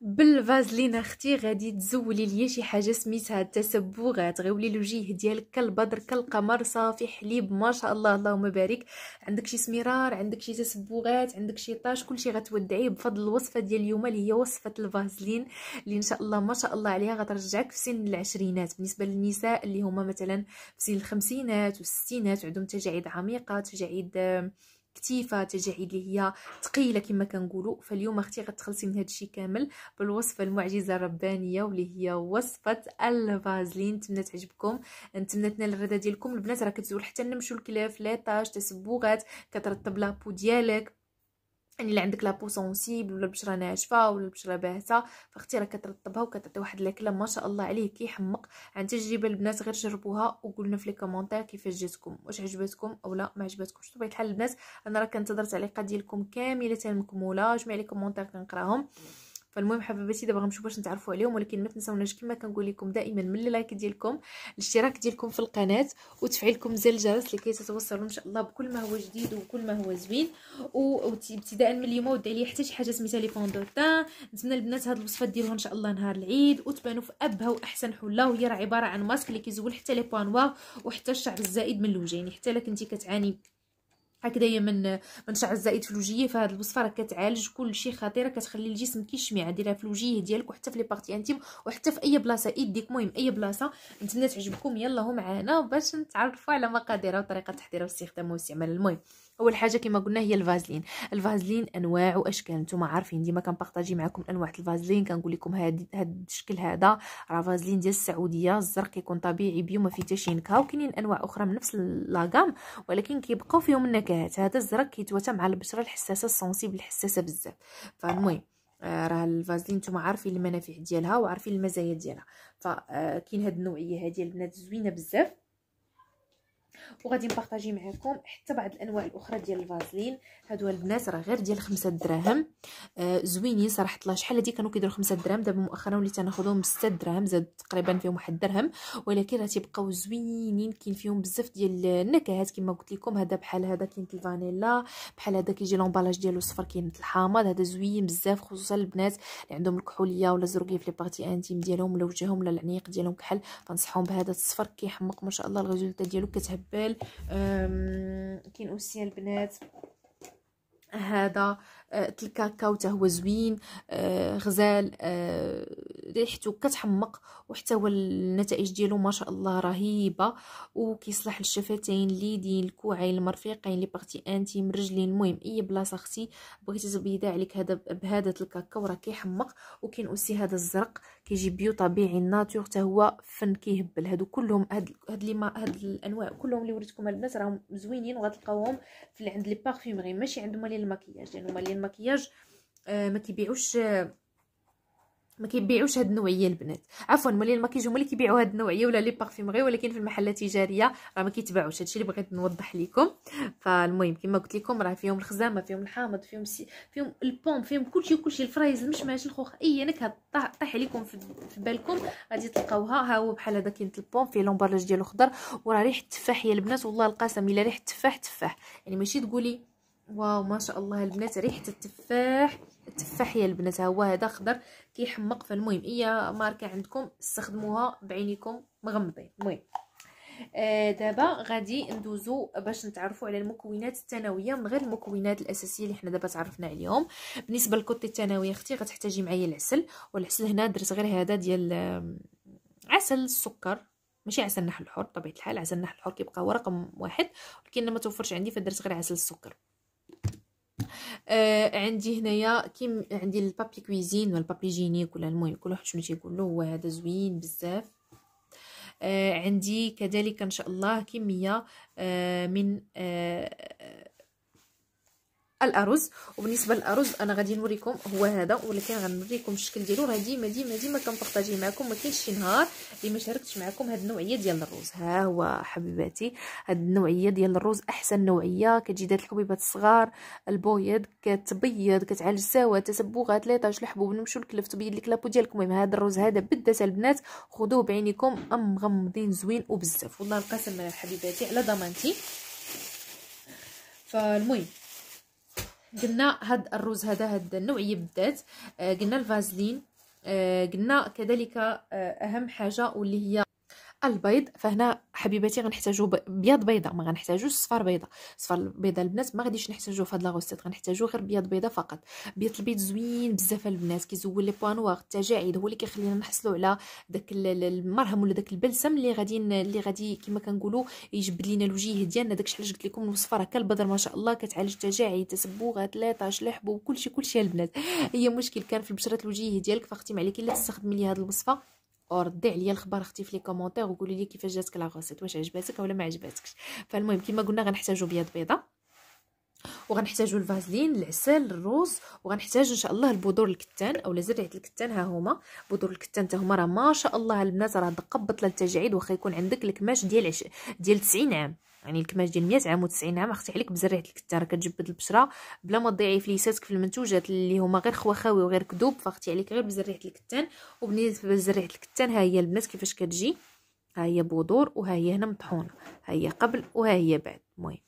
بالفازلين اختي غادي تزولي ليا شي حاجه سميتها التسبغات غيولي الوجه ديالك كالبدر كالقمر صافي حليب ما شاء الله اللهم بارك عندك شي سمرار عندك شي تسبغات عندك شي طاش كلشي غتودعيه بفضل الوصفه ديال اليوم اللي هي وصفه الفازلين اللي ان شاء الله ما شاء الله عليها غترجعك في سن العشرينات بالنسبه للنساء اللي هما مثلا في سن الخمسينات والستينات عندهم تجاعيد عميقه تجاعيد آه، كتيفه تجاعيد اللي هي ثقيله كما كنقولوا فاليوم اختي غتخلصي من هذا الشيء كامل بالوصفه المعجزه الربانيه واللي هي وصفه الفازلين نتمنى تعجبكم نتمنى تنال الرضا ديالكم البنات راه كتزول حتى نمشوا الكلاف لاطاج تسبوغات كترطب لابو ديالك يعني اللي عندك لابو سونسيبل ولا البشره ناشفه ولا البشره باهته فاختي راه كترطبها وكتعطي واحد الاكله ما شاء الله عليه كيحمق عن تجربه البنات غير جربوها وقولنا في لي كومونتير كيفاش جاتكم واش عجبتكم اولا ما عجبتكمش بطبيعه الحال البنات انا راه كنتظر التعليقات ديالكم كامله مكموله جميع لي كومونتير كنقراهم فالمهم حبيباتي دابا غنمشيو باش نتعرفوا عليهم ولكن ما تنساوناش كما كنقول لكم دائما من اللايك ديالكم الاشتراك ديالكم في القناه وتفعيلكم زر الجرس لكي تتوصلوا ان شاء الله بكل ما هو جديد وكل ما هو زوين وابتداء من اليوم ودي عليا حتى شي حاجه سميتها لي فوندوتان نتمنى البنات هاد الوصفات ديروها ان شاء الله نهار العيد وتبانوا في ابهى واحسن حله وهي راه عباره عن ماسك اللي كيزول حتى لي بوان وحتى الشعر الزائد من الوجه يعني حتى لك انت كتعاني هكذايا من من شعر الزائد في الوجيه فهاد الوصفه راه كتعالج كلشي خطيره كتخلي الجسم كيشمع ديرها في الوجيه ديالك وحتى في لي بارتي انتيم وحتى في اي بلاصه يديك المهم اي بلاصه نتمنى تعجبكم يلا هو معانا باش نتعرفوا على مقاديرها وطريقه تحضيرها واستخدامها واستعمالها المهم اول حاجه كما قلنا هي الفازلين الفازلين انواع واشكال نتوما عارفين ديما كنبارطاجي معكم انواع الفازلين كنقول لكم هاد هاد الشكل هذا راه فازلين ديال السعوديه الزرق كيكون طبيعي بيو ما فيه حتى شي نكهه وكاينين انواع اخرى من نفس لاغام ولكن كيبقاو فيهم النكهات هذا الزرق كيتواتى مع البشره الحساسه السونسيبل الحساسه بزاف فالمهم آه، راه الفازلين نتوما عارفين المنافع ديالها وعارفين المزايا ديالها فكاين آه، هاد النوعيه هذه البنات زوينه بزاف وغادي نبارطاجي معكم حتى بعض الانواع الاخرى ديال الفازلين هادو البنات راه غير ديال 5 دراهم آه زوينين صراحه الله شحال هادي كانوا كيديروا 5 دراهم دابا مؤخرا وليت ناخذهم ب 6 دراهم زاد تقريبا فيهم واحد درهم ولكن راه تيبقاو زوينين كاين فيهم بزاف ديال النكهات كما قلت لكم هذا بحال هذا كاين الفانيلا بحال هذا كيجي لومبالاج ديالو صفر كاين الحامض هذا زوين بزاف خصوصا البنات اللي عندهم الكحوليه ولا زرقيه في لي بارتي انتيم ديالهم ولا وجههم ولا العنيق ديالهم كحل فنصحهم بهذا الصفر كيحمق ما شاء الله الريزولتا ديالو كتهب بالبال كاين اوسي البنات هذا آه، الكاكاو حتى هو زوين آه، غزال آه، ريحته كتحمق وحتى هو النتائج ديالو ما شاء الله رهيبه وكيصلح للشفتين اليدين الكوعين المرفقين لي بارتي انتيم الرجلين المهم اي بلاصه اختي بغيتي تبيضي عليك هذا بهذا الكاكاو راه كيحمق وكاين اوسي هذا الزرق كيجي بيو طبيعي ناتور حتى هو فن كيهبل هادو كلهم هاد هاد لي هاد الانواع كلهم اللي وريتكم البنات راهم زوينين وغتلقاوهم في عند لي بارفيمري ماشي عند لي الماكياج يعني المكياج آه، ما كيبيعوش آه، ما كيبيعوش هاد النوعيه البنات عفوا مولاي المكياج هما اللي كيبيعوا هاد النوعيه ولا لي غير ولكن في المحلات التجاريه راه ما كيتباعوش هادشي اللي بغيت نوضح لكم فالمهم كما قلت لكم راه فيهم الخزامه فيهم الحامض فيهم سي... فيهم البوم فيهم كلشي كلشي الفرايز المشماش الخوخ اي نكهه طيح لكم في, في بالكم غادي تلقاوها ها هو بحال هذا كاين البوم فيه لومبارلاج ديالو خضر وراه ريحه التفاح يا البنات والله القسم الا ريحه التفاح تفاح يعني ماشي تقولي واو ما شاء الله البنات ريحه التفاح التفاح يا البنات ها هو هذا خضر كيحمق فالمهم اي ماركه عندكم استخدموها بعينيكم مغمضين المهم آه دابا غادي ندوزو باش نتعرفوا على المكونات الثانويه من غير المكونات الاساسيه اللي حنا دابا تعرفنا عليهم بالنسبه للكوتي الثانويه اختي غتحتاجي معايا العسل والعسل هنا درت غير هذا ديال عسل السكر ماشي عسل النحل الحر بطبيعه الحال عسل النحل الحر كيبقى هو رقم واحد ولكن ما توفرش عندي فدرت غير عسل السكر آه عندي هنايا كيم عندي البابي كويزين والبابي جيني جينيك ولا المهم كل واحد شنو تيقول له هو هذا زوين بزاف آه عندي كذلك ان شاء الله كميه آه من آه الارز وبالنسبه للارز انا غادي نوريكم هو هذا ولكن غنوريكم الشكل ديالو راه ديما ديما ديما كنبارطاجيه معكم ما كاينش شي نهار اللي ما شاركتش معكم هاد النوعيه ديال الرز ها هو حبيباتي هاد النوعيه ديال الرز احسن نوعيه كتجي ذات الحبيبات الصغار البويض كتبيض كتعالج سوا تسبغات ليطاج الحبوب نمشيو لكلف تبيض لك لابو ديالكم المهم هاد الرز هذا بالذات البنات خذوه بعينيكم ام مغمضين زوين وبزاف والله القسم حبيباتي على ضمانتي فالمهم قلنا هاد الروز هذا هاد النوعيه آه، بالذات قلنا الفازلين آه، قلنا كذلك آه، اهم حاجه واللي هي البيض فهنا حبيباتي غنحتاجو بياض بيضه ما غنحتاجوش صفار بيضه صفار البيضه البنات ما غاديش نحتاجو فهاد لاغوستيت غنحتاجو غير بياض بيضه فقط بيض البيض زوين بزاف البنات كيزول لي بوان واغ التجاعيد هو اللي كيخلينا نحصلو على داك المرهم ولا داك البلسم اللي غادي اللي غادي كما كنقولو يجبد لينا الوجيه ديالنا داكشي علاش قلت لكم الوصفه راه كالبدر ما شاء الله كتعالج التجاعيد تسبغات لاطاش لحبوب كلشي كلشي البنات هي مشكل كان في بشره الوجيه ديالك فاختي عليك الا تستخدمي لي هاد الوصفه وردي عليا الخبر اختي في لي كومونتير وقولي لي كيفاش جاتك لا غوسيت واش عجباتك ولا ما عجباتكش فالمهم كيما قلنا غنحتاجو بيض بيضه وغنحتاجو الفازلين العسل الروز وغنحتاج ان شاء الله البذور الكتان اولا زرعه الكتان ها هما بذور الكتان حتى هما راه ما شاء الله البنات راه تقبط للتجاعيد واخا يكون عندك الكماش ديال عش... ديال 90 عام يعني الكماش ديال 100 عام 90 عام اختي عليك بزريعه الكتان راه كتجبد البشره بلا ما تضيعي فليساتك في المنتوجات اللي هما غير خواخاوي وغير كذوب فاختي عليك غير بزريعه الكتان وبالنسبه بزريعه الكتان ها هي البنات كيفاش كتجي ها هي بودور وها هي هنا مطحونه ها هي قبل وها هي بعد المهم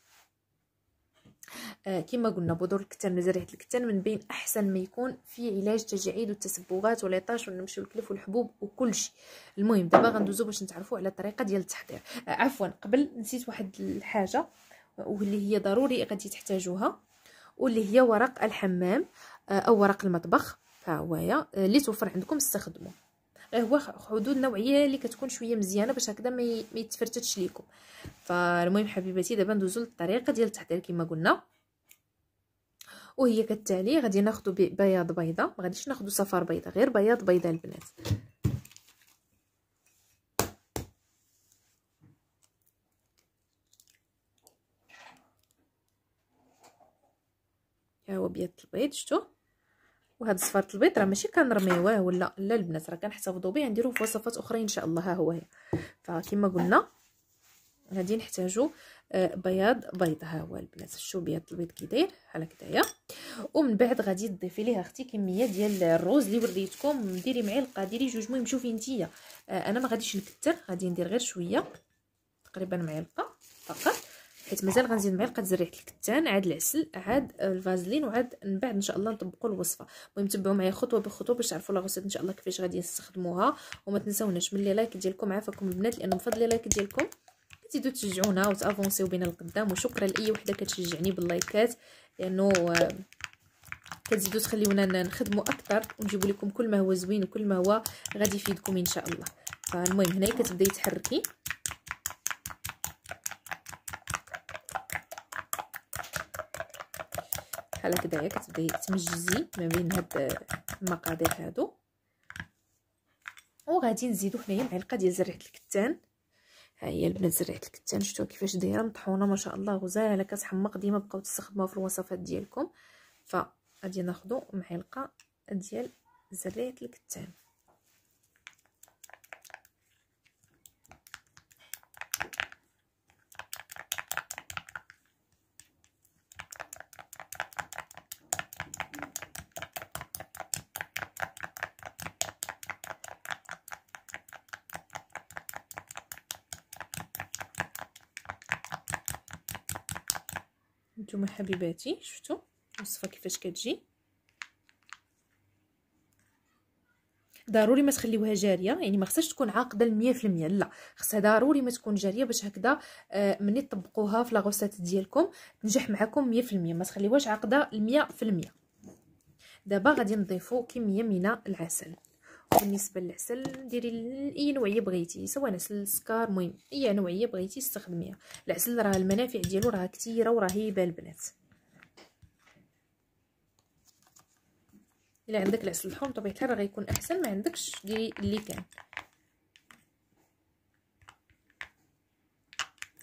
آه كما قلنا بذور الكتان مزارعه الكتان من بين احسن ما يكون في علاج تجاعيد والتسبغات والعطاش والنمش والكلف والحبوب وكل شيء المهم دابا غندوزو باش نتعرفوا على الطريقه ديال التحضير آه عفوا قبل نسيت واحد الحاجه واللي هي ضروري غادي تحتاجوها واللي هي ورق الحمام آه او ورق المطبخ فهوايا اللي آه، توفر عندكم استخدموه راه هو حدود نوعيه اللي كتكون شويه مزيانه باش هكذا ما يتفرتتش ليكم فالمهم حبيباتي دابا ندوزو للطريقه ديال التحضير كما قلنا وهي كالتالي غادي ناخذ بياض بيضه ما غاديش ناخذ صفار بيضه غير بياض بيضه البنات ها هو بيض البيض شفتوا وهاد صفار البيض راه ماشي كنرميوه ولا لا البنات راه كنحتفظوا به نديروه في وصفات اخرى ان شاء الله ها هو هي فكما قلنا غادي نحتاجوا آه، بياض بيض ها هو البنات شو بياض البيض كي داير بحال هكايا ومن بعد غادي تضيفي ليه اختي كميه ديال الروز اللي وريتكم ديري معلقه ديري جوج المهم شوفي نتيا آه، انا ما غاديش نكثر غادي ندير غير شويه تقريبا معلقه فقط حيت مازال غنزيد معلقه زريعه الكتان عاد العسل عاد الفازلين وعاد من بعد ان شاء الله نطبقوا الوصفه المهم تبعوا معايا خطوه بخطوه باش تعرفوا لا ان شاء الله كيفاش غادي نستخدموها وما تنساوناش ملي لايك ديالكم عافاكم البنات لانه بفضل لي لايك ديالكم تزيدوا تشجعونا وتافونسيو بينا القدام وشكرا لاي وحده كتشجعني باللايكات لانه كتزيدوا تخليونا نخدموا اكثر ونجيبوا لكم كل ما هو زوين وكل ما هو غادي يفيدكم ان شاء الله فالمهم هنايا كتبداي تحركي بحال هكذايا كتبداي تمجزي ما بين هاد المقادير هادو وغادي نزيدو حنايا معلقه ديال زريعه الكتان ها هي البنات زريعه الكتان شفتوا كيفاش دايره مطحونه ما شاء الله غزاله كتحمق ديما بقاو تستخدموها في الوصفات ديالكم فغادي ناخذ معلقه ديال زريعه الكتان نتوما حبيباتي شفتوا الوصفه كيفاش كتجي ضروري ما تخليوها جاريه يعني ما خصهاش تكون عاقده 100% لا خصها ضروري ما تكون جاريه باش هكذا آه، ملي تطبقوها في لاغوسات ديالكم تنجح معكم 100% ما تخليوهاش عاقده 100% دابا غادي نضيفو كميه من العسل بالنسبه للعسل ديري اي نوعيه بغيتي سواء عسل السكر المهم اي نوعيه بغيتي استخدميها العسل راه المنافع ديالو راه كثيره ورهيبه البنات الا عندك العسل الحر بطبيعه الحال راه غيكون احسن ما عندكش ديري اللي كان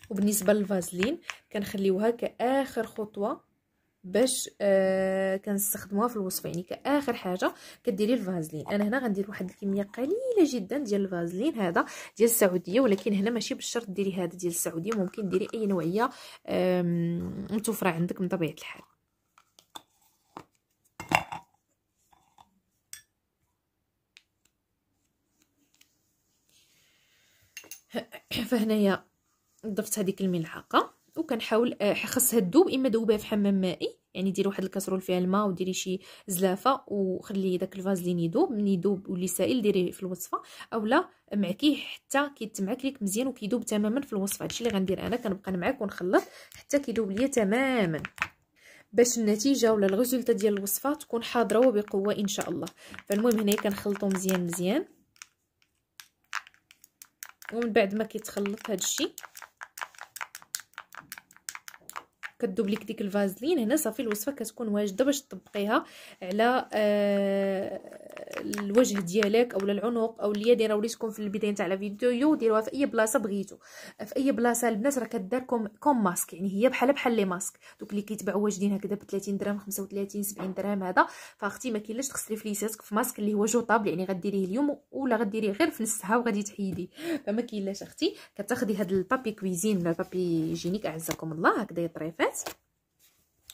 وبالنسبه للفازلين كنخليوها كاخر خطوه باش آه كنستخدموها في الوصفه يعني كاخر حاجه كديري الفازلين انا هنا غندير واحد الكميه قليله جدا ديال الفازلين هذا ديال السعوديه ولكن هنا ماشي بالشرط ديري هذا ديال السعوديه ممكن ديري اي نوعيه متوفره عندك من طبيعه الحال فهنايا ضفت هذيك الملعقه كنحاول آه، خاصها تذوب اما ذوبها في حمام مائي يعني ديري واحد الكاسرول فيها الماء وديري شي زلافه وخلي داك الفازلين يذوب من يذوب واللي سائل ديريه في الوصفه اولا معكيه حتى كيتمعك ليك مزيان وكيذوب تماما في الوصفه هادشي اللي غندير انا كنبقى معاك ونخلط حتى كيذوب ليا تماما باش النتيجه ولا الريزلت ديال الوصفه تكون حاضره وبقوه ان شاء الله فالمهم هنايا كنخلطو مزيان مزيان ومن بعد ما كيتخلط هادشي كدوب ليك ديك الفازلين هنا صافي الوصفه كتكون واجده باش تطبقيها على آه الوجه ديالك اولا العنق او اليد يعني راه وليتكم في البدايه تاع الفيديو ديروها في اي بلاصه بغيتو في اي بلاصه البنات راه كدار كوم كوم ماسك يعني هي بحال بحال لي ماسك دوك اللي كيتباعوا واجدين هكذا ب 30 درهم 35 70 درهم هذا فاختي ما كاينلاش تغسلي فليساتك في ماسك اللي هو جوطابل يعني غديريه اليوم ولا غديريه غير في نصها وغادي تحيدي فما كاينلاش اختي كتاخدي هذا البابي كويزين ولا بابي جينيك اعزكم الله هكذا يطريفان البنات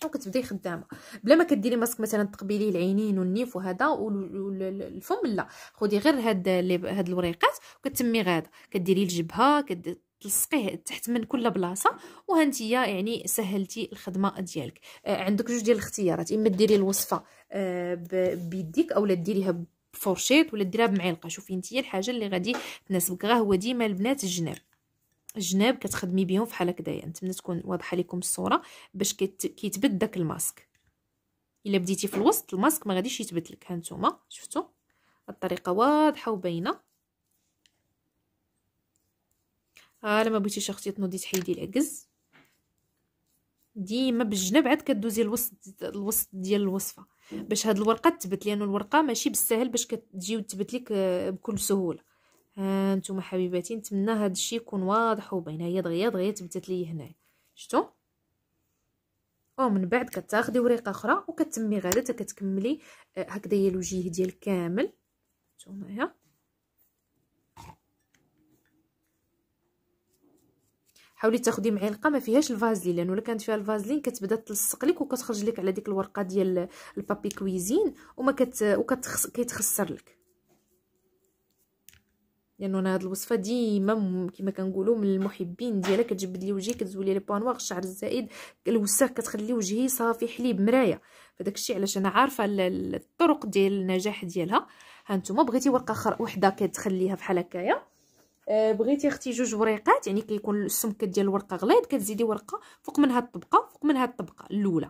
وكتبداي خدامه بلا ما كديري ماسك مثلا تقبيليه العينين والنيف وهذا والفم لا خدي غير هاد هاد الوريقات وكتمي غاده كديري الجبهه كد... تلصقيه تحت من كل بلاصه وهانتيا يعني سهلتي الخدمه ديالك آه عندك جوج ديال الاختيارات اما ديري الوصفه آه بيديك اولا ديريها بفورشيط ولا ديريها بمعلقه شوفي نتيا الحاجه اللي غادي تناسبك غا هو ديما البنات الجناب جناب كتخدمي بهم فحال هكدايا نتمنى تكون واضحه لكم الصوره باش كيتبد داك الماسك الا بديتي في الوسط الماسك ما غاديش يتبت لك ها نتوما شفتوا الطريقه واضحه وباينه الا آه، ما بغيتيش اختي تنوضي تحيدي العكز ديما بالجناب عاد كدوزي الوسط الوسط ديال الوصفه باش هاد الورقه تثبت لانه الورقه ماشي بالسهل باش كتجي وتثبت لك آه، بكل سهوله هانتوما حبيباتي نتمنى هذا الشيء يكون واضح وبين هي دغيا دغيا تبتات لي هنايا شفتوا من بعد كتاخدي ورقه اخرى وكتمي غادا كتكملي آه، هكذا هي الوجيه ديال كامل نتوما حاولي تاخدي معلقه ما فيهاش الفازلين لانه الا كانت فيها الفازلين كتبدا تلصق لك وكتخرج لك على ديك الورقه ديال البابي كويزين وما كت وكتخسر لك لانه يعني انا هاد الوصفه ديما كما كنقولوا من المحبين ديالها كتجبد لي وجهي كتزولي لي بانواغ الشعر الزائد الوساخ كتخلي وجهي صافي حليب مرايه فداك الشيء علاش انا عارفه الطرق ديال النجاح ديالها هانتوما بغيتي ورقه خر... وحده كتخليها بحال هكايا آه، بغيتي اختي جوج وريقات يعني كيكون السمكه ديال الورقه غليظ كتزيدي ورقه فوق من هاد الطبقه فوق من هاد الطبقه الاولى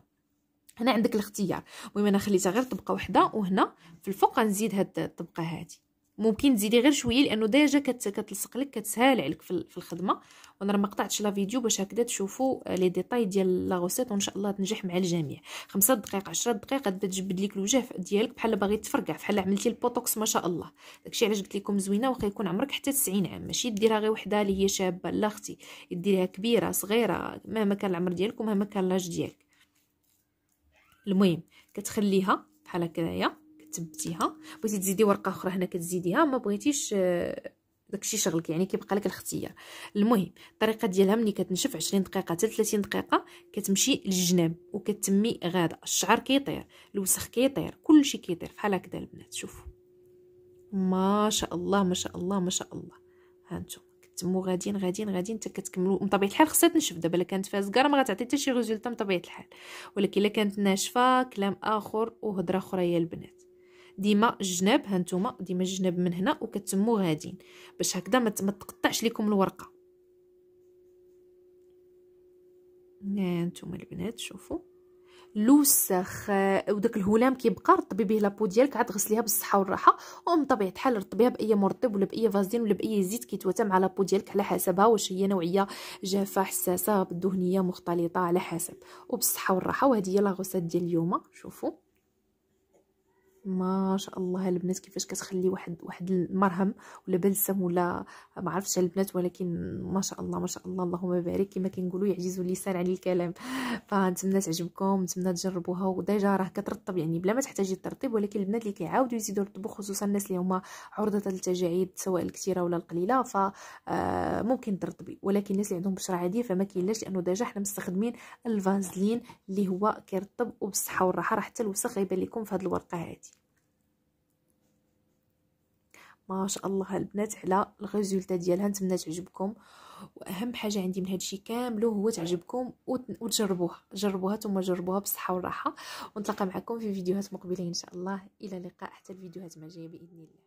هنا عندك الاختيار المهم انا خليتها غير طبقه وحده وهنا في الفوق غنزيد هاد الطبقه هذه ممكن تزيدي غير شويه لانه ديجا كت... كتلصق لك كتسهل عليك في الخدمه وانا ما قطعتش لا فيديو باش هكذا تشوفوا آه، لي ديتاي ديال لا غوسيت وان شاء الله تنجح مع الجميع خمسة دقائق عشرة دقائق غادا تجبد لك الوجه ديالك بحال باغي تفرقع بحال عملتي البوتوكس ما شاء الله داكشي علاش قلت لكم زوينه واخا يكون عمرك حتى 90 عام ماشي ديرها غير وحده اللي هي شابه لا اختي ديريها كبيره صغيره مهما كان العمر ديالك ومهما كان لاج ديالك المهم كتخليها بحال هكذايا تثبتيها بغيتي تزيدي ورقه اخرى هنا كتزيديها ما بغيتيش آه، داكشي شغلك يعني كيبقى لك الاختيار المهم الطريقه ديالها ملي كتنشف 20 دقيقه حتى 30 دقيقه كتمشي للجناب وكتمي غاده الشعر كيطير الوسخ كيطير كلشي كيطير بحال هكذا البنات شوفوا ما شاء الله ما شاء الله ما شاء الله ها انتم كتمو غاديين غاديين غاديين حتى كتكملوا من طبيعه الحال خصها تنشف دابا الا كانت فازكه راه ما غتعطي حتى شي ريزلت من طبيعه الحال ولكن الا كانت ناشفه كلام اخر وهضره اخرى يا البنات ديما الجناب هانتوما ديما الجناب من هنا وكتمو غادين باش هكذا ما تقطعش لكم الورقه هانتوما البنات شوفوا لوسخ آه، وداك الهلام كيبقى رطبي به لابو ديالك عاد غسليها بالصحه والراحه ومن طبيعه الحال رطبيها باي مرطب ولا باي فازلين ولا باي زيت كيتواتى مع لابو ديالك على حسبها واش هي نوعيه جافه حساسه بالدهنيه مختلطه على حسب وبالصحه والراحه وهذه هي لاغوسات ديال اليوم شوفوا ما شاء الله البنات كيفاش كتخلي واحد واحد المرهم ولا بلسم ولا ما عرفتش البنات ولكن ما شاء الله ما شاء الله اللهم بارك كما كنقولوا يعجز اللسان عن الكلام فنتمنى تعجبكم نتمنى تجربوها وديجا راه كترطب يعني بلا ما تحتاجي الترطيب ولكن البنات اللي كيعاودوا يزيدوا يرطبوا خصوصا الناس اللي هما عرضه للتجاعيد سواء الكثيره ولا القليله ف آه، ممكن ترطبي ولكن الناس اللي عندهم بشره عاديه فما كاينلاش لانه ديجا حنا مستخدمين الفازلين اللي هو كيرطب وبالصحه والراحه راه حتى الوسخ غيبان لكم في هذه الورقه هذه ما شاء الله البنات على الريزولتا ديالها نتمنى تعجبكم واهم حاجه عندي من هادشي كامل هو تعجبكم وتجربوها جربوها ثم جربوها بالصحه والراحه ونتلاقى معكم في فيديوهات مقبله ان شاء الله الى اللقاء حتى الفيديوهات ما جايه باذن الله